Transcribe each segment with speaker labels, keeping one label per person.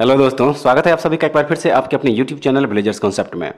Speaker 1: hello दोस्तों स्वागत है आप सभी का एक बार फिर से आपके अपने यूट्यूब चैनल विलेजर्स कॉन्सेप्ट में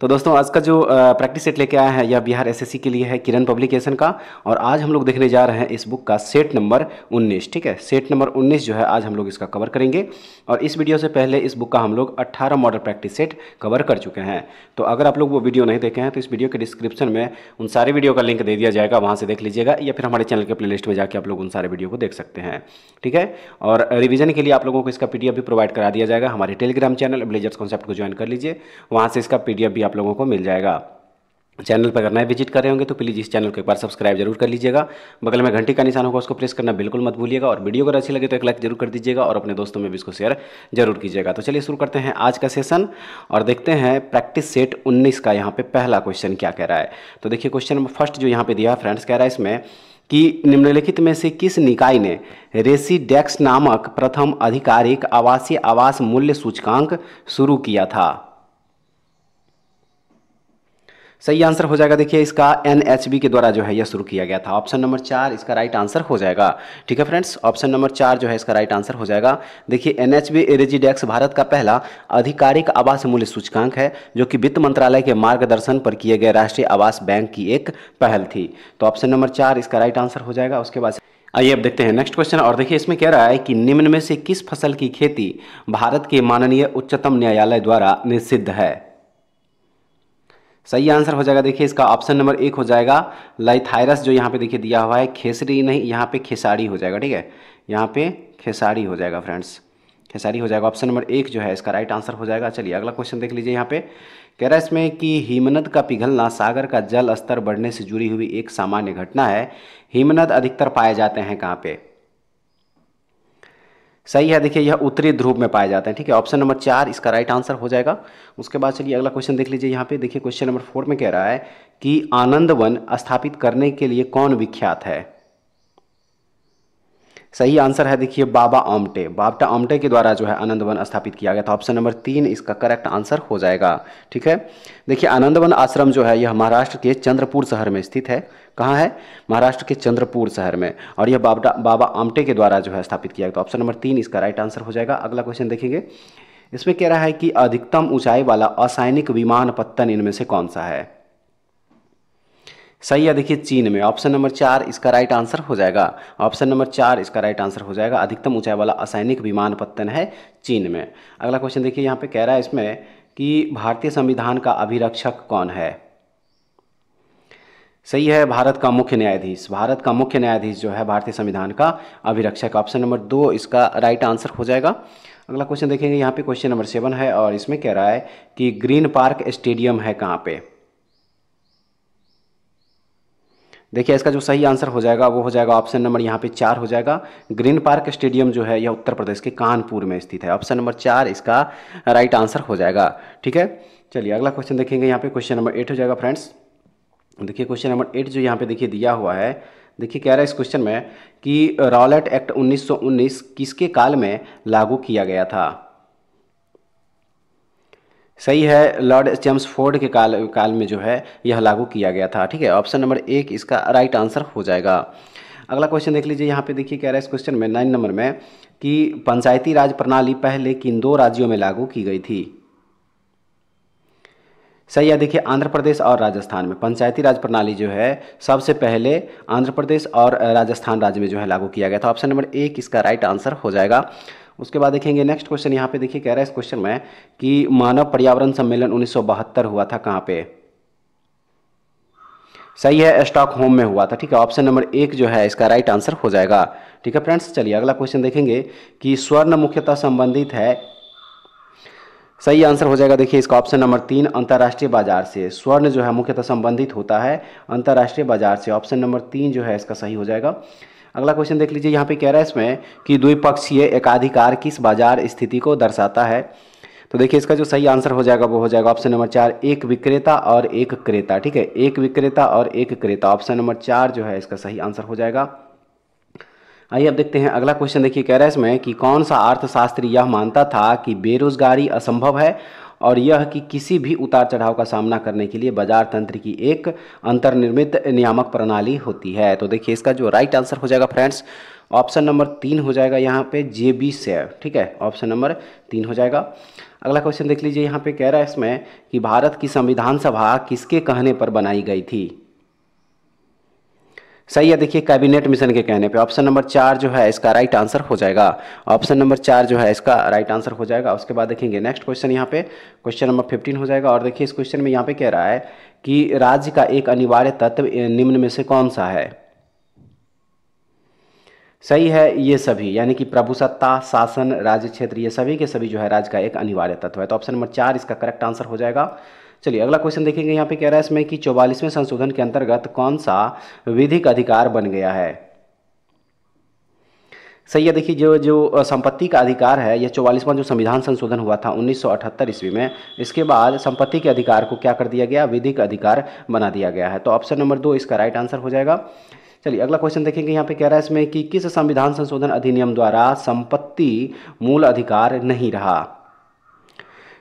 Speaker 1: तो दोस्तों आज का जो प्रैक्टिस सेट लेके आया है यह बिहार एसएससी के लिए है किरण पब्लिकेशन का और आज हम लोग देखने जा रहे हैं इस बुक का सेट नंबर 19 ठीक है सेट नंबर 19 जो है आज हम लोग इसका कवर करेंगे और इस वीडियो से पहले इस बुक का हम लोग अट्ठारह मॉडल प्रैक्टिस सेट कवर कर चुके हैं तो अगर आप लोग वो वीडियो नहीं देखे हैं तो इस वीडियो के डिस्क्रिप्शन में उन सारे वीडियो का लिंक दे दिया जाएगा वहाँ से देख लीजिएगा या फिर हमारे चैनल के प्ले में जाकर आप लोग उन सारे वीडियो को देख सकते हैं ठीक है और रिविजन के लिए आप लोगों को इसका पी भी प्रोवाइड करा दिया जाएगा हमारे टेलीग्राम चैनल ब्लेजर्स कॉन्सेप्ट को ज्वाइन कर लीजिए वहाँ से इसका पीडीएफ भी आप लोगों को मिल जाएगा चैनल पर अगर नए विजिट कर रहे होंगे तो प्लीज़ इस चैनल को एक बार सब्सक्राइब जरूर कर लीजिएगा बगल में घंटी का निशान होगा उसको प्रेस करना बिल्कुल मत भूलिएगा और वीडियो अगर अच्छी लगे तो एक लाइक जरूर कर दीजिएगा और अपने दोस्तों में भी इसको शेयर जरूर कीजिएगा तो चलिए शुरू करते हैं आज का सेशन और देखते हैं प्रैक्टिस सेट उन्नीस का यहाँ पर पहला क्वेश्चन क्या कह रहा है तो देखिए क्वेश्चन नंबर फर्स्ट जो यहाँ पर दिया है फ्रेंड्स कह रहा है इसमें कि निम्नलिखित में से किस निकाय ने रेसीडेक्स नामक प्रथम आधिकारिक आवासीय आवास मूल्य सूचकांक शुरू किया था सही आंसर हो जाएगा देखिए इसका एन के द्वारा जो है यह शुरू किया गया था ऑप्शन नंबर चार इसका राइट आंसर हो जाएगा ठीक है फ्रेंड्स ऑप्शन नंबर चार जो है इसका राइट आंसर हो जाएगा देखिए एन एच भारत का पहला आधिकारिक आवास मूल्य सूचकांक है जो कि वित्त मंत्रालय के मार्गदर्शन पर किए गए राष्ट्रीय आवास बैंक की एक पहल थी तो ऑप्शन नंबर चार इसका राइट आंसर हो जाएगा उसके बाद आइए अब देखते हैं नेक्स्ट क्वेश्चन और देखिए इसमें कह रहा है कि निम्न में से किस फसल की खेती भारत के माननीय उच्चतम न्यायालय द्वारा निषिद्ध है सही आंसर हो जाएगा देखिए इसका ऑप्शन नंबर एक हो जाएगा लाइथायरस जो यहाँ पे देखिए दिया हुआ है खेसरी नहीं यहाँ पे खेसारी हो जाएगा ठीक है यहाँ पे खेसारी हो जाएगा फ्रेंड्स खेसारी हो जाएगा ऑप्शन नंबर एक जो है इसका राइट आंसर हो जाएगा चलिए अगला क्वेश्चन देख लीजिए यहाँ पे कह रहा है इसमें कि हिमनद का पिघलना सागर का जल स्तर बढ़ने से जुड़ी हुई एक सामान्य घटना है हिमनद अधिकतर पाए जाते हैं कहाँ पे सही है देखिए यह उत्तरी ध्रुव में पाए जाते हैं ठीक है ऑप्शन नंबर चार इसका राइट आंसर हो जाएगा उसके बाद चलिए अगला क्वेश्चन देख लीजिए यहाँ पे देखिए क्वेश्चन नंबर फोर में कह रहा है कि आनंद वन स्थापित करने के लिए कौन विख्यात है सही आंसर है देखिए बाबा आमटे बाबटा आमटे के द्वारा जो है आनंद वन स्थापित किया गया था ऑप्शन नंबर तीन इसका करेक्ट आंसर हो जाएगा ठीक है देखिए आनंदवन आश्रम जो है यह महाराष्ट्र के चंद्रपुर शहर में स्थित है कहाँ है महाराष्ट्र के चंद्रपुर शहर में और यह बाबा बाबा आमटे के द्वारा जो है स्थापित किया गया तो ऑप्शन नंबर तीन इसका राइट आंसर हो जाएगा अगला क्वेश्चन देखेंगे इसमें कह रहा है कि अधिकतम ऊंचाई वाला असैनिक विमान पत्तन इनमें से कौन सा है सही है देखिए चीन में ऑप्शन नंबर चार इसका राइट आंसर हो जाएगा ऑप्शन नंबर चार इसका राइट आंसर हो जाएगा अधिकतम ऊंचाई वाला असैनिक विमान पत्तन है चीन में अगला क्वेश्चन देखिए यहाँ पे कह रहा है इसमें कि भारतीय संविधान का अभिरक्षक कौन है सही है भारत का मुख्य न्यायाधीश भारत का मुख्य न्यायाधीश जो है भारतीय संविधान का अभिरक्षक ऑप्शन नंबर दो इसका राइट आंसर हो जाएगा अगला क्वेश्चन देखेंगे यहाँ पे क्वेश्चन नंबर सेवन है और इसमें कह रहा है कि ग्रीन पार्क स्टेडियम है कहाँ पे देखिए इसका जो सही आंसर हो जाएगा वो हो जाएगा ऑप्शन नंबर यहाँ पे चार हो जाएगा ग्रीन पार्क स्टेडियम जो है यह उत्तर प्रदेश के कानपुर में स्थित है ऑप्शन नंबर चार इसका राइट आंसर हो जाएगा ठीक है चलिए अगला क्वेश्चन देखेंगे यहाँ पे क्वेश्चन नंबर एट हो जाएगा फ्रेंड्स देखिए क्वेश्चन नंबर एट जो यहाँ पे देखिए दिया हुआ है देखिए कह रहा है इस क्वेश्चन में कि रॉलेट एक्ट 1919 किसके काल में लागू किया गया था सही है लॉर्ड चेम्सफोर्ड के काल काल में जो है यह लागू किया गया था ठीक है ऑप्शन नंबर एक इसका राइट आंसर हो जाएगा अगला क्वेश्चन देख लीजिए यहाँ पे देखिए कह रहा है इस क्वेश्चन में नाइन नंबर में कि पंचायती राज प्रणाली पहले किन दो राज्यों में लागू की गई थी सही है देखिए आंध्र प्रदेश और राजस्थान में पंचायती राज प्रणाली जो है सबसे पहले आंध्र प्रदेश और राजस्थान राज्य में जो है लागू किया गया था ऑप्शन नंबर एक इसका राइट आंसर हो जाएगा उसके बाद देखेंगे नेक्स्ट क्वेश्चन यहाँ पे देखिए कह रहा है इस क्वेश्चन में कि मानव पर्यावरण सम्मेलन उन्नीस हुआ था कहाँ पे सही है स्टॉक होम में हुआ था ठीक है ऑप्शन नंबर एक जो है इसका राइट आंसर हो जाएगा ठीक है फ्रेंड्स चलिए अगला क्वेश्चन देखेंगे कि स्वर्ण मुख्यतः संबंधित है सही आंसर हो जाएगा देखिए इसका ऑप्शन नंबर तीन अंतर्राष्ट्रीय बाजार से स्वर्ण जो है मुख्यतः संबंधित होता है अंतर्राष्ट्रीय बाजार से ऑप्शन नंबर तीन जो है इसका सही हो जाएगा अगला क्वेश्चन देख लीजिए यहाँ पे कह रहा है इसमें कि द्विपक्षीय एकाधिकार किस बाजार स्थिति को दर्शाता है तो देखिए इसका जो सही आंसर हो जाएगा वो हो जाएगा ऑप्शन नंबर चार एक विक्रेता और एक क्रेता ठीक है एक विक्रेता और एक क्रेता ऑप्शन नंबर चार जो है इसका सही आंसर हो जाएगा आइए अब देखते हैं अगला क्वेश्चन देखिए कह रहा है इसमें कि कौन सा अर्थशास्त्री यह मानता था कि बेरोजगारी असंभव है और यह कि किसी भी उतार चढ़ाव का सामना करने के लिए बाजार तंत्र की एक अंतर्निर्मित नियामक प्रणाली होती है तो देखिए इसका जो राइट आंसर हो जाएगा फ्रेंड्स ऑप्शन नंबर तीन हो जाएगा यहाँ पे जे बी सेव ठीक है ऑप्शन नंबर तीन हो जाएगा अगला क्वेश्चन देख लीजिए यहाँ पे कह रहा है इसमें कि भारत की संविधान सभा किसके कहने पर बनाई गई थी सही है देखिए कैबिनेट मिशन के कहने पे ऑप्शन नंबर चार जो है इसका राइट आंसर हो जाएगा ऑप्शन नंबर चार जो है इसका राइट आंसर हो जाएगा उसके बाद देखेंगे नेक्स्ट क्वेश्चन यहाँ पे क्वेश्चन नंबर फिफ्टीन हो जाएगा और देखिए इस क्वेश्चन में यहाँ पे कह रहा है कि राज्य का एक अनिवार्य तत्व निम्न में से कौन सा है सही है ये सभी यानी कि प्रभुसत्ता शासन राज्य क्षेत्र ये सभी के सभी जो है राज्य का एक अनिवार्य तत्व है तो ऑप्शन नंबर चार इसका करेक्ट आंसर हो जाएगा चलिए अगला क्वेश्चन देखेंगे यहाँ पे कह रहा है इसमें कि चौवालीसवें संशोधन के अंतर्गत कौन सा विधिक अधिकार बन गया है सही है देखिए जो जो संपत्ति का अधिकार है यह चौवालीसवां जो संविधान संशोधन हुआ था 1978 ईस्वी में इसके बाद संपत्ति के अधिकार को क्या कर दिया गया विधिक अधिकार बना दिया गया है तो ऑप्शन नंबर दो इसका राइट आंसर हो जाएगा चलिए अगला क्वेश्चन देखेंगे यहाँ पे कह रहा है इसमें कि किस संविधान संशोधन अधिनियम द्वारा संपत्ति मूल अधिकार नहीं रहा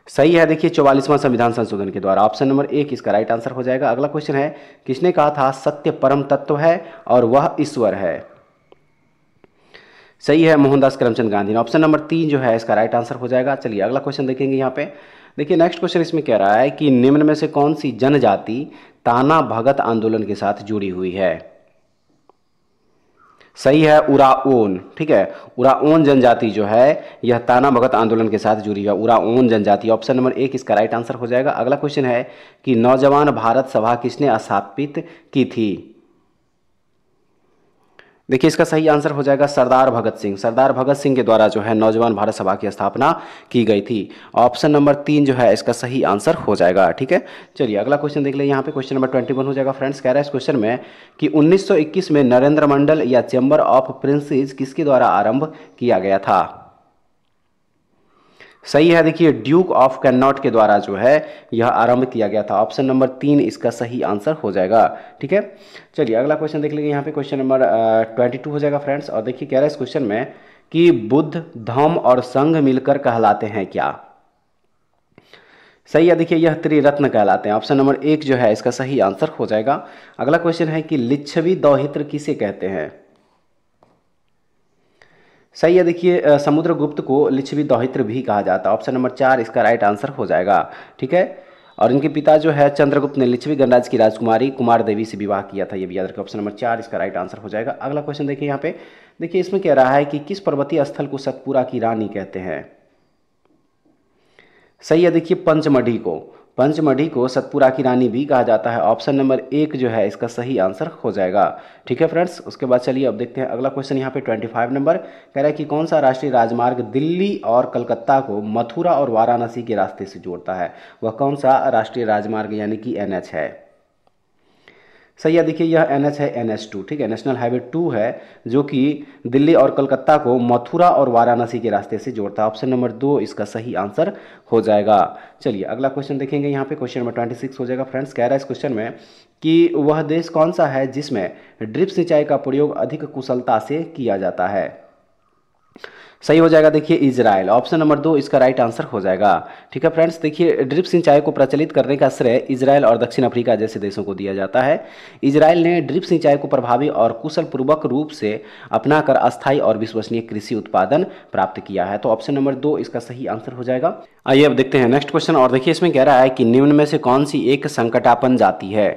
Speaker 1: सही है देखिए चौवालीसवां संविधान संशोधन के द्वारा ऑप्शन नंबर एक इसका राइट आंसर हो जाएगा अगला क्वेश्चन है किसने कहा था सत्य परम तत्व है और वह ईश्वर है सही है मोहनदास करमचंद गांधी ने ऑप्शन नंबर तीन जो है इसका राइट आंसर हो जाएगा चलिए अगला क्वेश्चन देखेंगे यहाँ पे देखिए नेक्स्ट क्वेश्चन इसमें कह रहा है कि निम्न में से कौन सी जनजाति ताना भगत आंदोलन के साथ जुड़ी हुई है सही है उराओन ठीक है उराओन जनजाति जो है यह ताना भगत आंदोलन के साथ जुड़ी है उराओन जनजाति ऑप्शन नंबर एक इसका राइट आंसर हो जाएगा अगला क्वेश्चन है कि नौजवान भारत सभा किसने स्थापित की थी देखिए इसका सही आंसर हो जाएगा सरदार भगत सिंह सरदार भगत सिंह के द्वारा जो है नौजवान भारत सभा की स्थापना की गई थी ऑप्शन नंबर तीन जो है इसका सही आंसर हो जाएगा ठीक है चलिए अगला क्वेश्चन देख लें यहाँ पे क्वेश्चन नंबर ट्वेंटी वन हो जाएगा फ्रेंड्स कह रहा है इस क्वेश्चन में कि 1921 में नरेंद्र मंडल या चैम्बर ऑफ प्रिंसेज किसके द्वारा आरंभ किया गया था सही है देखिए ड्यूक ऑफ कैनॉट के द्वारा जो है यह आरंभ किया गया था ऑप्शन नंबर तीन इसका सही आंसर हो जाएगा ठीक है चलिए अगला क्वेश्चन देख लेंगे यहाँ पे क्वेश्चन नंबर ट्वेंटी टू हो जाएगा फ्रेंड्स और देखिए कह रहा है इस क्वेश्चन में कि बुद्ध धम और संघ मिलकर कहलाते हैं क्या सही है देखिए यह त्रिरत्न कहलाते हैं ऑप्शन नंबर एक जो है इसका सही आंसर हो जाएगा अगला क्वेश्चन है कि लिच्छवी दौहित्र किसे कहते हैं सही है देखिए समुद्रगुप्त को लिच्छवी दौहित्र भी कहा जाता है ऑप्शन नंबर चार इसका राइट आंसर हो जाएगा ठीक है और इनके पिता जो है चंद्रगुप्त ने लिच्छवी गणराज की राजकुमारी कुमार देवी से विवाह किया था ये भी याद रखें ऑप्शन नंबर चार इसका राइट आंसर हो जाएगा अगला क्वेश्चन देखिए यहाँ पे देखिए इसमें कह रहा है कि किस पर्वतीय स्थल को सतपुरा की रानी कहते हैं सही है देखिए पंचमढ़ी को पंचमढ़ी को सतपुरा की रानी भी कहा जाता है ऑप्शन नंबर एक जो है इसका सही आंसर हो जाएगा ठीक है फ्रेंड्स उसके बाद चलिए अब देखते हैं अगला क्वेश्चन यहाँ पे 25 नंबर कह रहा है कि कौन सा राष्ट्रीय राजमार्ग दिल्ली और कलकत्ता को मथुरा और वाराणसी के रास्ते से जोड़ता है वह कौन सा राष्ट्रीय राजमार्ग यानी कि एन है सही है देखिए यह एन है एन टू ठीक है नेशनल हाईवे टू है जो कि दिल्ली और कलकत्ता को मथुरा और वाराणसी के रास्ते से जोड़ता है ऑप्शन नंबर दो इसका सही आंसर हो जाएगा चलिए अगला क्वेश्चन देखेंगे यहाँ पे क्वेश्चन नंबर ट्वेंटी सिक्स हो जाएगा फ्रेंड्स कह रहा है इस क्वेश्चन में कि वह देश कौन सा है जिसमें ड्रिप सिंचाई का प्रयोग अधिक कुशलता से किया जाता है सही हो जाएगा देखिए इजराइल ऑप्शन नंबर दो इसका राइट आंसर हो जाएगा ठीक है फ्रेंड्स देखिए ड्रिप सिंचाई को प्रचलित करने का श्रेय इसराइल और दक्षिण अफ्रीका जैसे देशों को दिया जाता है इजराइल ने ड्रिप सिंचाई को प्रभावी और कुशलपूर्वक रूप से अपनाकर अस्थायी और विश्वसनीय कृषि उत्पादन प्राप्त किया है तो ऑप्शन नंबर दो इसका सही आंसर हो जाएगा आइए अब देखते हैं नेक्स्ट क्वेश्चन और देखिए इसमें कह रहा है कि निम्न में से कौन सी एक संकटापन जाती है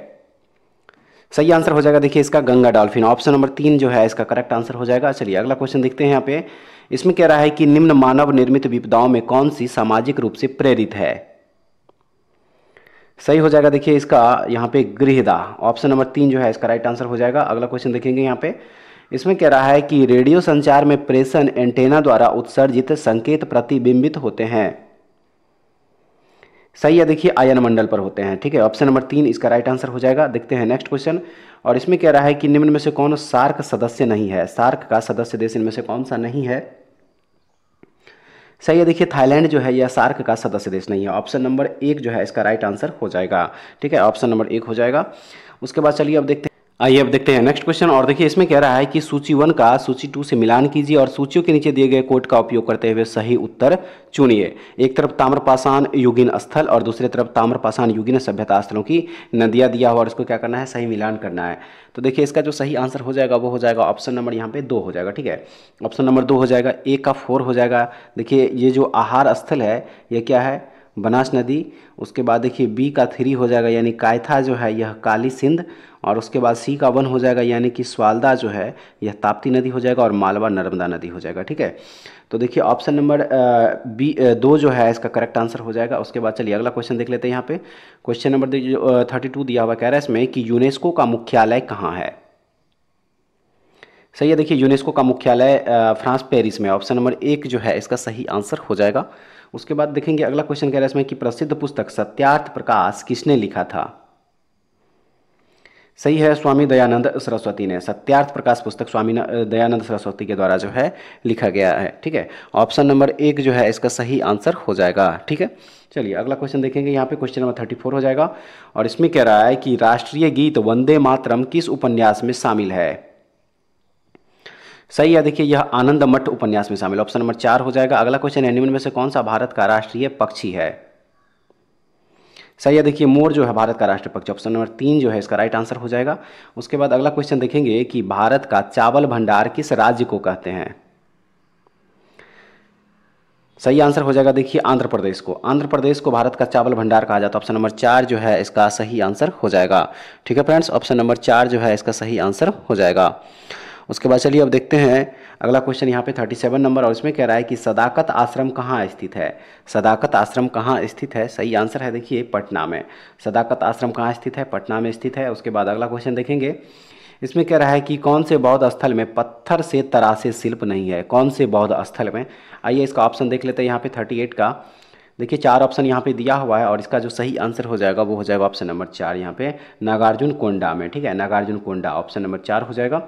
Speaker 1: सही आंसर हो जाएगा देखिए इसका गंगा डॉल्फिन ऑप्शन नंबर तीन जो है इसका करेक्ट आंसर हो जाएगा चलिए अगला क्वेश्चन देखते हैं यहाँ पे इसमें कह रहा है कि निम्न मानव निर्मित विपदाओं में कौन सी सामाजिक रूप से प्रेरित है सही हो जाएगा देखिए इसका यहाँ पे गृहदा ऑप्शन नंबर तीन जो है इसका राइट आंसर हो जाएगा अगला क्वेश्चन देखेंगे यहाँ पे इसमें कह रहा है कि रेडियो संचार में प्रेषण एंटेना द्वारा उत्सर्जित संकेत प्रतिबिंबित होते हैं सही है देखिए आयन मंडल पर होते हैं ठीक है ऑप्शन नंबर तीन इसका राइट आंसर हो जाएगा देखते हैं नेक्स्ट क्वेश्चन और इसमें कह रहा है कि निम्न में से कौन सार्क सदस्य नहीं है सार्क का सदस्य देश इनमें से कौन सा नहीं है सही है देखिए थाईलैंड जो है यह सार्क का सदस्य देश नहीं है ऑप्शन नंबर एक जो है इसका राइट आंसर हो जाएगा ठीक है ऑप्शन नंबर एक हो जाएगा उसके बाद चलिए अब देखते हैं आइए अब देखते हैं नेक्स्ट क्वेश्चन और देखिए इसमें कह रहा है कि सूची वन का सूची टू से मिलान कीजिए और सूचियों के नीचे दिए गए कोड का उपयोग करते हुए सही उत्तर चुनिए एक तरफ ताम्रपाषाण युगिन स्थल और दूसरी तरफ ताम्रपाषाण युगिन सभ्यता स्थलों की नदियाँ दिया हुआ और इसको क्या करना है सही मिलान करना है तो देखिए इसका जो सही आंसर हो जाएगा वो हो जाएगा ऑप्शन नंबर यहाँ पे दो हो जाएगा ठीक है ऑप्शन नंबर दो हो जाएगा ए का फोर हो जाएगा देखिए ये जो आहार स्थल है ये क्या है बनास नदी उसके बाद देखिए बी का थ्री हो जाएगा यानी कायथा जो है यह काली सिंध और उसके बाद सी का वन हो जाएगा यानी कि स्वालदा जो है यह ताप्ती नदी हो जाएगा और मालवा नर्मदा नदी हो जाएगा ठीक है तो देखिए ऑप्शन नंबर बी दो जो है इसका करेक्ट आंसर हो जाएगा उसके बाद चलिए अगला क्वेश्चन देख लेते हैं यहाँ पे क्वेश्चन नंबर थर्टी टू दिया हुआ कह रहा है इसमें कि यूनेस्को का मुख्यालय कहाँ है सही है देखिए यूनेस्को का मुख्यालय फ्रांस पेरिस में ऑप्शन नंबर एक जो है इसका सही आंसर हो जाएगा उसके बाद देखेंगे अगला क्वेश्चन कह रहा है इसमें कि प्रसिद्ध पुस्तक सत्यार्थ प्रकाश किसने लिखा था सही है स्वामी दयानंद सरस्वती ने सत्यार्थ प्रकाश पुस्तक स्वामी दयानंद सरस्वती के द्वारा जो है लिखा गया है ठीक है ऑप्शन नंबर एक जो है इसका सही आंसर हो जाएगा ठीक है चलिए अगला क्वेश्चन देखेंगे यहाँ पे क्वेश्चन नंबर थर्टी फोर हो जाएगा और इसमें कह रहा है कि राष्ट्रीय गीत वंदे मातरम किस उपन्यास में शामिल है सही है देखिए यह आनंद मठ उपन्यास में शामिल ऑप्शन नंबर चार हो जाएगा अगला क्वेश्चन है निम्न में से कौन सा भारत का राष्ट्रीय पक्षी है सही है देखिए मोर जो है भारत का राष्ट्रीय पक्षी ऑप्शन नंबर तीन जो है इसका राइट आंसर हो जाएगा उसके बाद अगला क्वेश्चन देखेंगे कि भारत का चावल भंडार किस राज्य को कहते हैं सही आंसर हो जाएगा देखिए आंध्र प्रदेश को आंध्र प्रदेश को भारत का चावल भंडार कहा जाता है ऑप्शन नंबर चार जो है इसका सही आंसर हो जाएगा ठीक है फ्रेंड्स ऑप्शन नंबर चार जो है इसका सही आंसर हो जाएगा उसके बाद चलिए अब देखते हैं अगला क्वेश्चन यहाँ पे 37 नंबर और इसमें कह रहा है कि सदाकत आश्रम कहाँ स्थित है सदाकत आश्रम कहाँ स्थित है सही आंसर है देखिए पटना में सदाकत आश्रम कहाँ स्थित है पटना में स्थित है उसके बाद अगला क्वेश्चन देखेंगे इसमें कह रहा है कि कौन से बौद्ध स्थल में पत्थर से तराशे शिल्प नहीं है कौन से बौद्ध स्थल में आइए इसका ऑप्शन देख लेते हैं यहाँ पे 38 का देखिए चार ऑप्शन यहाँ पे दिया हुआ है और इसका जो सही आंसर हो जाएगा वो हो जाएगा ऑप्शन नंबर चार यहाँ पे नागार्जुन कोंडा में ठीक है नागार्जुन कोंडा ऑप्शन नंबर चार हो जाएगा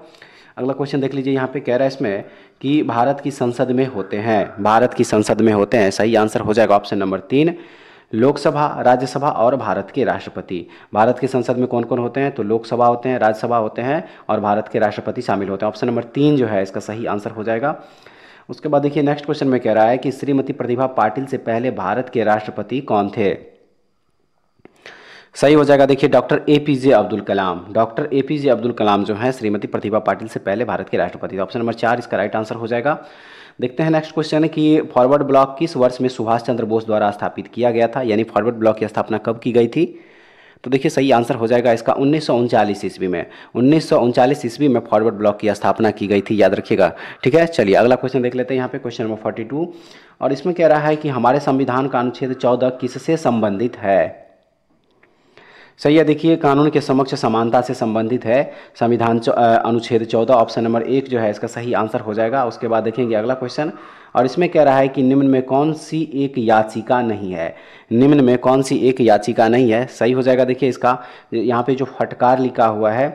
Speaker 1: अगला क्वेश्चन देख लीजिए यहाँ पे कह रहा है इसमें कि भारत की संसद में होते हैं भारत की संसद में होते हैं सही आंसर हो जाएगा ऑप्शन नंबर तीन लोकसभा राज्यसभा और भारत के राष्ट्रपति भारत के संसद में कौन कौन होते हैं तो लोकसभा होते हैं राज्यसभा होते हैं और भारत के राष्ट्रपति शामिल होते हैं ऑप्शन नंबर तीन जो है इसका सही आंसर हो जाएगा उसके बाद देखिए नेक्स्ट क्वेश्चन में कह रहा है कि श्रीमती प्रतिभा पाटिल से पहले भारत के राष्ट्रपति कौन थे सही हो जाएगा देखिए doctor A P J Abdul Kalam doctor A P J Abdul Kalam जो है श्रीमती प्रतिभा पाटिल से पहले भारत के राष्ट्रपति थे ऑप्शन नंबर चार इसका राइट आंसर हो जाएगा देखते हैं नेक्स्ट क्वेश्चन है कि फॉरवर्ड ब्लॉक किस वर्ष में सुभाष चंद्र बोस द्वारा स्थापित किया गया था यानी फॉरवर्ड ब्लॉक की स्थापना कब की गई थी तो देखिए सही आंसर हो जाएगा इसका उन्नीस सौ ईस्वी में उन्नीस ईस्वी में फॉरवर्ड ब्लॉक की स्थापना की गई थी याद रखिएगा ठीक है चलिए अगला क्वेश्चन देख लेते हैं यहाँ पे क्वेश्चन नंबर फोर्टी और इसमें कह रहा है कि हमारे संविधान का अनुच्छेद चौदह किससे संबंधित है सही है देखिए कानून के समक्ष समानता से संबंधित है संविधान अनुच्छेद चौदह ऑप्शन नंबर एक जो है इसका सही आंसर हो जाएगा उसके बाद देखेंगे अगला क्वेश्चन और इसमें कह रहा है कि निम्न में कौन सी एक याचिका नहीं है निम्न में कौन सी एक याचिका नहीं है सही हो जाएगा देखिए इसका यहाँ पे जो फटकार लिखा हुआ है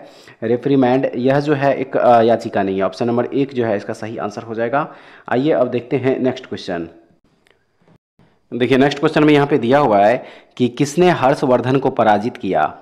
Speaker 1: रेफ्रीमैंड यह जो है एक याचिका नहीं है ऑप्शन नंबर एक जो है इसका सही आंसर हो जाएगा आइए अब देखते हैं नेक्स्ट क्वेश्चन देखिए नेक्स्ट क्वेश्चन में यहाँ पे दिया हुआ है कि किसने हर्षवर्धन को पराजित किया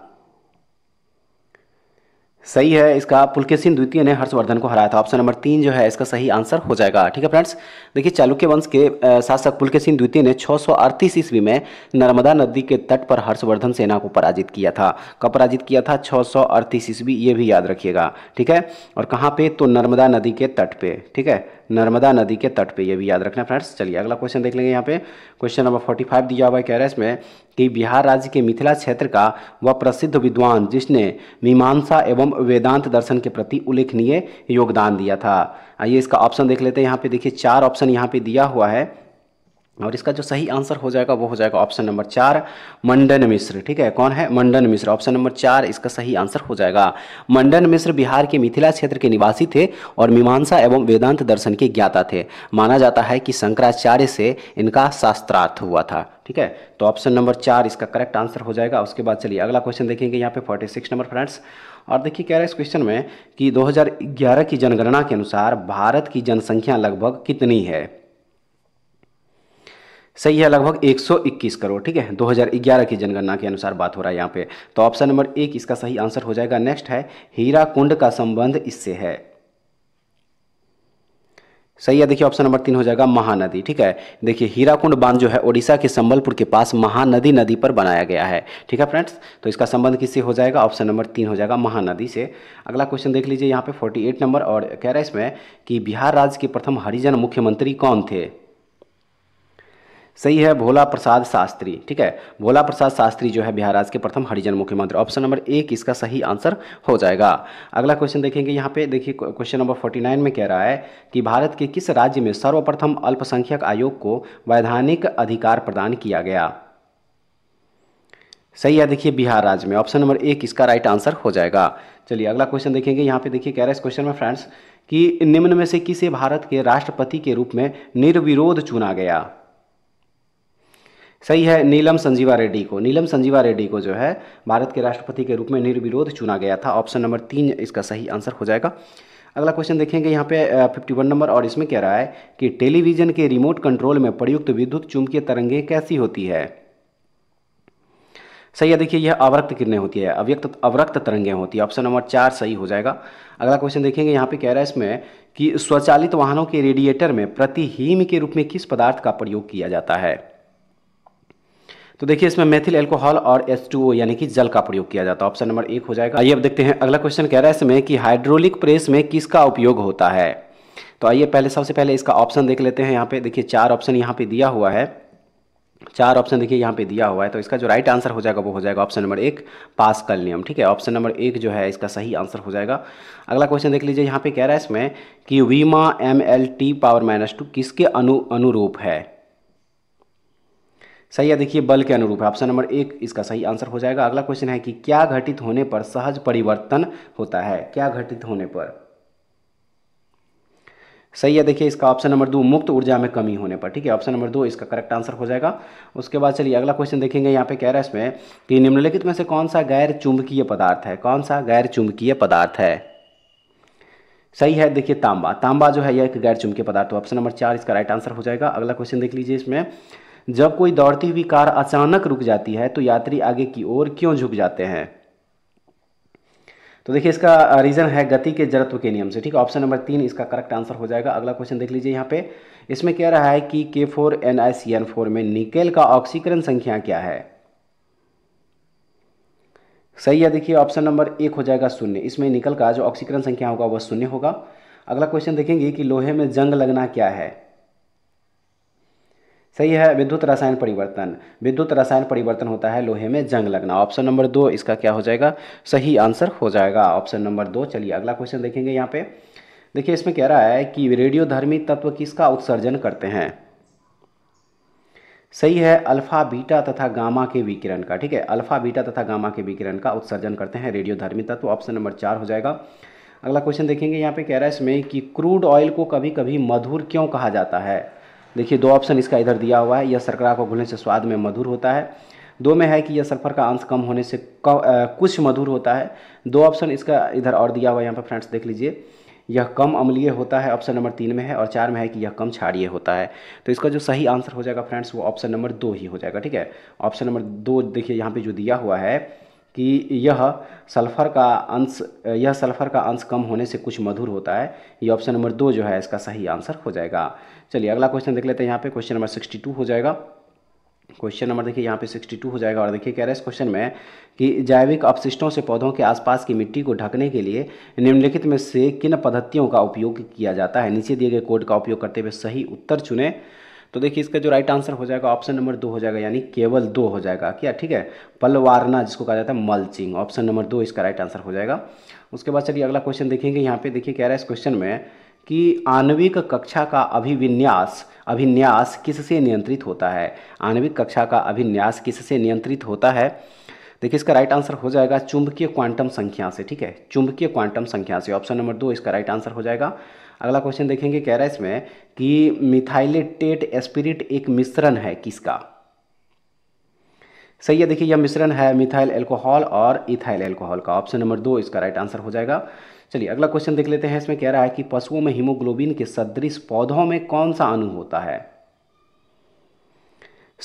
Speaker 1: सही है इसका सिंह द्वितीय ने हर्षवर्धन को हराया था ऑप्शन नंबर तीन जो है इसका सही आंसर हो जाएगा ठीक है फ्रेंड्स देखिए चालुक्य वंश के शासक सिंह द्वितीय ने अड़तीस ईस्वी में नर्मदा नदी के तट पर हर्षवर्धन सेना को पराजित किया था कब पराजित किया था अड़तीस ईस्वी ये भी याद रखिएगा ठीक है और कहाँ पे तो नर्मदा नदी के तट पे ठीक है नर्मदा नदी के तट पे ये भी याद रखना फ्रेंड्स चलिए अगला क्वेश्चन देख लेंगे यहाँ पे क्वेश्चन नंबर फोर्टी फाइव दिया हुआ है कह रहा है इसमें कि बिहार राज्य के मिथिला क्षेत्र का वह प्रसिद्ध विद्वान जिसने मीमांसा एवं वेदांत दर्शन के प्रति उल्लेखनीय योगदान दिया था आइए इसका ऑप्शन देख लेते हैं यहाँ पे देखिए चार ऑप्शन यहाँ पे दिया हुआ है और इसका जो सही आंसर हो जाएगा वो हो जाएगा ऑप्शन नंबर चार मंडन मिश्र ठीक है कौन है मंडन मिश्र ऑप्शन नंबर चार इसका सही आंसर हो जाएगा मंडन मिश्र बिहार के मिथिला क्षेत्र के निवासी थे और मीमांसा एवं वेदांत दर्शन के ज्ञाता थे माना जाता है कि शंकराचार्य से इनका शास्त्रार्थ हुआ था ठीक है तो ऑप्शन नंबर चार इसका करेक्ट आंसर हो जाएगा उसके बाद चलिए अगला क्वेश्चन देखेंगे यहाँ पे फोर्टी सिक्स नंबर फ्रेंड्स और देखिए कह रहे हैं इस क्वेश्चन में कि 2011 की जनगणना के अनुसार भारत की जनसंख्या लगभग कितनी है सही है लगभग 121 करोड़ ठीक है 2011 की जनगणना के अनुसार बात हो रहा है यहाँ पे तो ऑप्शन नंबर एक इसका सही आंसर हो जाएगा नेक्स्ट है हीरा कुंड का संबंध इससे है सही है देखिए ऑप्शन नंबर तीन हो जाएगा महानदी ठीक है देखिए हीराकुंड बांध जो है ओडिशा के संबलपुर के पास महानदी नदी पर बनाया गया है ठीक है फ्रेंड्स तो इसका संबंध किससे हो जाएगा ऑप्शन नंबर तीन हो जाएगा महानदी से अगला क्वेश्चन देख लीजिए यहाँ पे 48 नंबर और कह रहा है इसमें कि बिहार राज्य के प्रथम हरिजन मुख्यमंत्री कौन थे सही है भोला प्रसाद शास्त्री ठीक है भोला प्रसाद शास्त्री जो है बिहार राज्य के प्रथम हरिजन मुख्यमंत्री ऑप्शन नंबर एक इसका सही आंसर हो जाएगा अगला क्वेश्चन देखेंगे यहाँ पे देखिए क्वेश्चन नंबर फोर्टी नाइन में कह रहा है कि भारत के किस राज्य में सर्वप्रथम अल्पसंख्यक आयोग को वैधानिक अधिकार प्रदान किया गया सही है देखिए बिहार राज्य में ऑप्शन नंबर एक इसका राइट आंसर हो जाएगा चलिए अगला क्वेश्चन देखेंगे यहाँ पे देखिए कह रहा है इस क्वेश्चन में फ्रेंड्स कि निम्न में से किसे भारत के राष्ट्रपति के रूप में निर्विरोध चुना गया सही है नीलम संजीवा रेड्डी को नीलम संजीवा रेड्डी को जो है भारत के राष्ट्रपति के रूप में निर्विरोध चुना गया था ऑप्शन नंबर तीन इसका सही आंसर हो जाएगा अगला क्वेश्चन देखेंगे यहाँ पे फिफ्टी वन नंबर और इसमें कह रहा है कि टेलीविजन के रिमोट कंट्रोल में प्रयुक्त विद्युत चुंबकीय तरंगें कैसी होती है सही है देखिए यह अवरक्त किरणें होती है अव्यक्त अवरक्त तरंगें होती है ऑप्शन नंबर चार सही हो जाएगा अगला क्वेश्चन देखेंगे यहाँ पे कह रहा है इसमें कि स्वचालित वाहनों के रेडिएटर में प्रतिहीम के रूप में किस पदार्थ का प्रयोग किया जाता है तो देखिए इसमें मेथिल एल्कोहल और एस यानी कि जल का प्रयोग किया जाता है ऑप्शन नंबर एक हो जाएगा आइए अब देखते हैं अगला क्वेश्चन कह रहा है इसमें कि हाइड्रोलिक प्रेस में किसका उपयोग होता है तो आइए पहले सबसे पहले इसका ऑप्शन देख लेते हैं यहाँ पे देखिए चार ऑप्शन यहाँ पे दिया हुआ है चार ऑप्शन देखिए यहाँ पे दिया हुआ है तो इसका जो राइट आंसर हो जाएगा वो हो जाएगा ऑप्शन नंबर एक पास कल नियम ठीक है ऑप्शन नंबर एक जो है इसका सही आंसर हो जाएगा अगला क्वेश्चन देख लीजिए यहाँ पे कह रहा है इसमें कि वीमा M L T power minus two किसके अनु अनुरूप है सही है देखिए बल के अनुरूप है ऑप्शन नंबर एक इसका सही आंसर हो जाएगा अगला क्वेश्चन है कि क्या घटित होने पर सहज परिवर्तन होता है क्या घटित होने पर सही है देखिए इसका ऑप्शन नंबर दो मुक्त ऊर्जा में कमी होने पर ठीक है ऑप्शन नंबर दो इसका करेक्ट आंसर हो जाएगा उसके बाद चलिए अगला क्वेश्चन देखेंगे यहाँ पे कह रहा है इसमें कि निम्नलिखित में से कौन सा गैर चुंबकीय पदार्थ है कौन सा गैर चुंबकीय पदार्थ है सही है देखिए तांबा तांबा जो है यह एक गैर चुंबकीय पदार्थ ऑप्शन नंबर चार इसका राइट आंसर हो जाएगा अगला क्वेश्चन देख लीजिए इसमें जब कोई दौड़ती हुई कार अचानक रुक जाती है तो यात्री आगे की ओर क्यों झुक जाते हैं तो देखिए इसका रीज़न है गति के जड़त्व के नियम से ठीक है ऑप्शन नंबर तीन इसका करेक्ट आंसर हो जाएगा अगला क्वेश्चन देख लीजिए यहाँ पे इसमें कह रहा है कि K four N I C N four में निकेल का ऑक्सीकरण संख्या क्या है सही है देखिए ऑप्शन नंबर एक हो जाएगा शून्य इसमें निकल का जो ऑक्सीकरण संख्या होगा वह शून्य होगा अगला क्वेश्चन देखेंगे कि लोहे में जंग लगना क्या है सही है विद्युत रसायन परिवर्तन विद्युत रसायन परिवर्तन होता है लोहे में जंग लगना ऑप्शन नंबर दो इसका क्या हो जाएगा सही आंसर हो जाएगा ऑप्शन नंबर दो चलिए अगला क्वेश्चन देखेंगे यहाँ पे देखिए इसमें कह रहा है कि रेडियोधर्मी तत्व किसका उत्सर्जन करते हैं सही है अल्फा बीटा तथा गामा के विकिरण का ठीक है अल्फा बीटा तथा गामा के विकिरण का उत्सर्जन करते हैं रेडियोधर्मी तत्व ऑप्शन नंबर चार हो जाएगा अगला क्वेश्चन देखेंगे यहाँ पे कह रहा है इसमें कि क्रूड ऑयल को कभी कभी मधुर क्यों कहा जाता है देखिए दो ऑप्शन इसका इधर दिया हुआ है यह शर्करा को घुलने से स्वाद में मधुर होता है दो में है कि यह सल्फर का अंश कम होने से कुछ मधुर होता है दो ऑप्शन इसका इधर और दिया हुआ है यहाँ पर फ्रेंड्स देख लीजिए यह कम अम्लीय होता है ऑप्शन नंबर तीन में है और चार में है कि यह कम क्षारीय होता है तो इसका जो सही आंसर हो जाएगा फ्रेंड्स वो ऑप्शन नंबर दो ही हो जाएगा ठीक है ऑप्शन नंबर दो देखिए यहाँ पे जो दिया हुआ है कि यह सल्फर का अंश यह सल्फर का अंश कम होने से कुछ मधुर होता है ये ऑप्शन नंबर दो जो है इसका सही आंसर हो जाएगा चलिए अगला क्वेश्चन देख लेते हैं यहाँ पे क्वेश्चन नंबर सिक्सटी टू हो जाएगा क्वेश्चन नंबर देखिए यहाँ पे 62 हो जाएगा और देखिए कह रहा है इस क्वेश्चन में कि जैविक अपशिष्टों से पौधों के आसपास की मिट्टी को ढकने के लिए निम्नलिखित में से किन पद्धतियों का उपयोग किया जाता है नीचे दिए गए कोड का उपयोग करते हुए सही उत्तर चुने तो देखिए इसका जो राइट आंसर हो जाएगा ऑप्शन नंबर दो हो जाएगा यानी केवल दो हो जाएगा क्या ठीक है पलवारना जिसको कहा जाता है मल्चिंग ऑप्शन नंबर दो इसका राइट आंसर हो जाएगा उसके बाद चलिए अगला क्वेश्चन देखेंगे यहाँ पे देखिए कह रहा है इस क्वेश्चन में कि आणविक कक्षा का अभिविन्यास अभिन्यास किससे नियंत्रित होता है आणविक कक्षा का अभिन्यास किससे नियंत्रित होता है देखिए इसका राइट आंसर हो जाएगा चुंबकीय क्वांटम संख्या से ठीक है चुंबकीय क्वांटम संख्या से ऑप्शन नंबर दो इसका राइट आंसर हो जाएगा अगला क्वेश्चन देखेंगे कह रहा है इसमें कि मिथाइलेटेट एस्पिरिट एक मिश्रण है किसका सही है देखिए यह मिश्रण है मिथाइल एल्कोहल और इथाइल एल्कोहल का ऑप्शन नंबर दो इसका राइट आंसर हो जाएगा चलिए अगला क्वेश्चन देख लेते हैं इसमें कह रहा है कि पशुओं में हीमोग्लोबिन के सदृश पौधों में कौन सा अणु होता है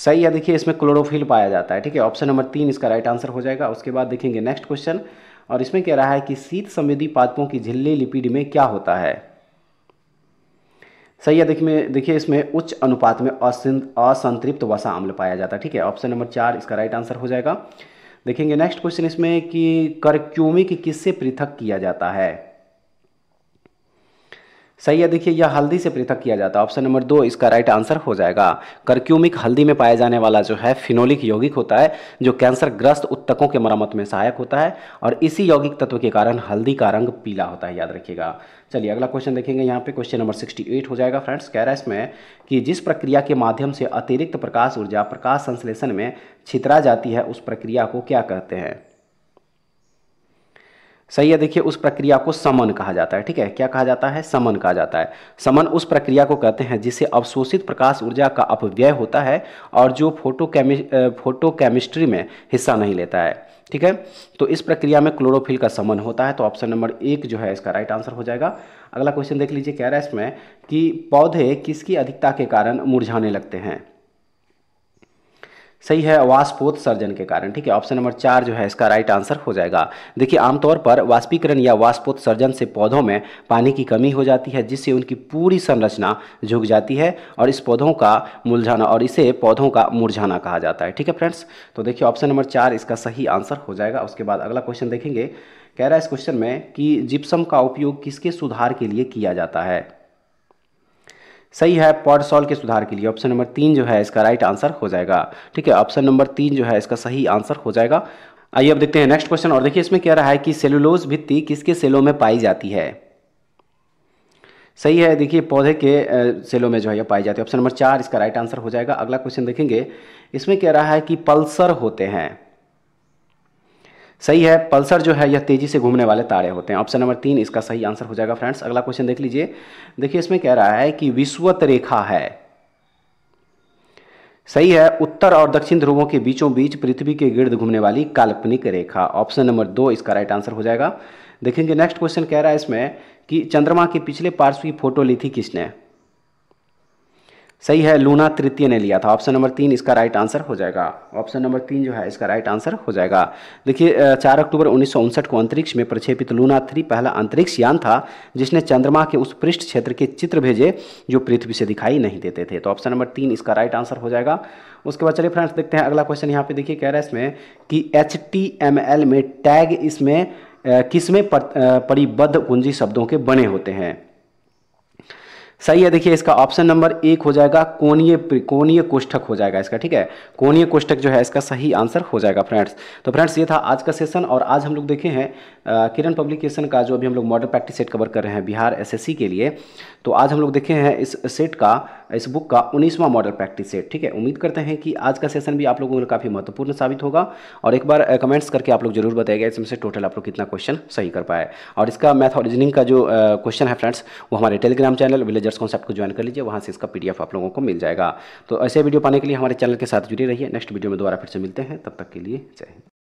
Speaker 1: सही है देखिए इसमें क्लोरोफिल पाया जाता है ठीक है ऑप्शन नंबर तीन इसका राइट आंसर हो जाएगा उसके बाद देखेंगे नेक्स्ट क्वेश्चन और इसमें कह रहा है कि शीत संवेदी पादपों की झिल्ली लिपिड में क्या होता है सही है देखिए देखिए इसमें उच्च अनुपात में असंतृप्त वसा अम्ल पाया जाता है ठीक है ऑप्शन नंबर चार इसका राइट आंसर हो जाएगा देखेंगे नेक्स्ट क्वेश्चन इसमें कि करक्यूमिक किससे पृथक किया जाता है सही है देखिए यह हल्दी से पृथक किया जाता है ऑप्शन नंबर दो इसका राइट आंसर हो जाएगा करक्यूमिक हल्दी में पाया जाने वाला जो है फिनोलिक यौगिक होता है जो कैंसर ग्रस्त उत्तकों के मरम्मत में सहायक होता है और इसी यौगिक तत्व के कारण हल्दी का रंग पीला होता है याद रखिएगा चलिए अगला क्वेश्चन देखेंगे यहाँ पे क्वेश्चन नंबर सिक्सटी हो जाएगा फ्रेंड्स कह रहा है इसमें कि जिस प्रक्रिया के माध्यम से अतिरिक्त प्रकाश ऊर्जा प्रकाश संश्लेषण में छितरा जाती है उस प्रक्रिया को क्या कहते हैं सही है देखिए उस प्रक्रिया को समन कहा जाता है ठीक है क्या कहा जाता है समन कहा जाता है समन उस प्रक्रिया को कहते हैं जिसे अवशोषित प्रकाश ऊर्जा का अपव्यय होता है और जो फोटो केमि फोटो केमिस्ट्री में हिस्सा नहीं लेता है ठीक है तो इस प्रक्रिया में क्लोरोफिल का समन होता है तो ऑप्शन नंबर एक जो है इसका राइट आंसर हो जाएगा अगला क्वेश्चन देख लीजिए कह रहा है इसमें कि पौधे किसकी अधिकता के कारण मुरझाने लगते हैं सही है वाष्पोत सर्जन के कारण ठीक है ऑप्शन नंबर चार जो है इसका राइट आंसर हो जाएगा देखिए आमतौर पर वाष्पीकरण या वाष्पोत सर्जन से पौधों में पानी की कमी हो जाती है जिससे उनकी पूरी संरचना झुक जाती है और इस पौधों का मुरझाना और इसे पौधों का मुरझाना कहा जाता है ठीक है फ्रेंड्स तो देखिए ऑप्शन नंबर चार इसका सही आंसर हो जाएगा उसके बाद अगला क्वेश्चन देखेंगे कह रहा है इस क्वेश्चन में कि जिप्सम का उपयोग किसके सुधार के लिए किया जाता है सही है पॉड के सुधार के लिए ऑप्शन नंबर तीन जो है इसका राइट आंसर हो जाएगा ठीक है ऑप्शन नंबर तीन जो है इसका सही आंसर हो जाएगा आइए अब देखते हैं नेक्स्ट क्वेश्चन और देखिए इसमें क्या रहा है कि सेलुलोज भित्ति किसके सेलों में पाई जाती है सही है देखिए पौधे के सेलों में जो है यह पाई जाती है ऑप्शन नंबर चार इसका राइट आंसर हो जाएगा अगला क्वेश्चन देखेंगे इसमें क्या रहा है कि पल्सर होते हैं सही है पल्सर जो है यह तेजी से घूमने वाले तारे होते हैं ऑप्शन नंबर तीन इसका सही आंसर हो जाएगा फ्रेंड्स अगला क्वेश्चन देख लीजिए देखिए इसमें कह रहा है कि विश्वत रेखा है सही है उत्तर और दक्षिण ध्रुवों के बीचों बीच पृथ्वी के गिर्द घूमने वाली काल्पनिक रेखा ऑप्शन नंबर दो इसका राइट आंसर हो जाएगा देखेंगे नेक्स्ट क्वेश्चन कह रहा है इसमें कि चंद्रमा के पिछले पार्श्व की फोटो ली थी किसने सही है लूना तृतीय ने लिया था ऑप्शन नंबर तीन इसका राइट आंसर हो जाएगा ऑप्शन नंबर तीन जो है इसका राइट आंसर हो जाएगा देखिए चार अक्टूबर उन्नीस को अंतरिक्ष में प्रक्षेपित लूना थ्री पहला अंतरिक्ष यान था जिसने चंद्रमा के उस पृष्ठ क्षेत्र के चित्र भेजे जो पृथ्वी से दिखाई नहीं देते थे तो ऑप्शन नंबर तीन इसका राइट आंसर हो जाएगा उसके बाद चलिए फ्रेंड्स देखते हैं अगला क्वेश्चन यहाँ पे देखिए कह रहा है इसमें कि एच में टैग इसमें किसमें परिबद्ध कुंजी शब्दों के बने होते हैं सही है देखिए इसका ऑप्शन नंबर एक हो जाएगा कोनीय कोनीय कोष्ठक हो जाएगा इसका ठीक है कोनीय कोष्ठक जो है इसका सही आंसर हो जाएगा फ्रेंड्स तो फ्रेंड्स ये था आज का सेशन और आज हम लोग देखे हैं किरण पब्लिकेशन का जो अभी हम लोग मॉडल प्रैक्टिस सेट कवर कर रहे हैं बिहार एसएससी के लिए तो आज हम लोग देखे हैं इस सेट का इस बुक का उन्नीसवां मॉडल प्रैक्टिस सेट ठीक है उम्मीद करते हैं कि आज का सेशन भी आप लोगों लिए काफ़ी महत्वपूर्ण साबित होगा और एक बार कमेंट्स करके आप लोग जरूर बताएगा इसमें से टोटल आप लोग कितना क्वेश्चन सही कर पाए और इसका मैथ और रीजनिंग का जो क्वेश्चन है फ्रेंड्स वो हमारे टेलीग्राम चैनल विलेजर्स कॉन्सेप्ट को ज्वाइन कर लीजिए वहाँ से इसका पी आप लोगों को मिल जाएगा तो ऐसे वीडियो पाने के लिए हमारे चैनल के साथ जुड़े रहिए नेक्स्ट वीडियो में दोबारा फिर से मिलते हैं तब तक के लिए जय हिंद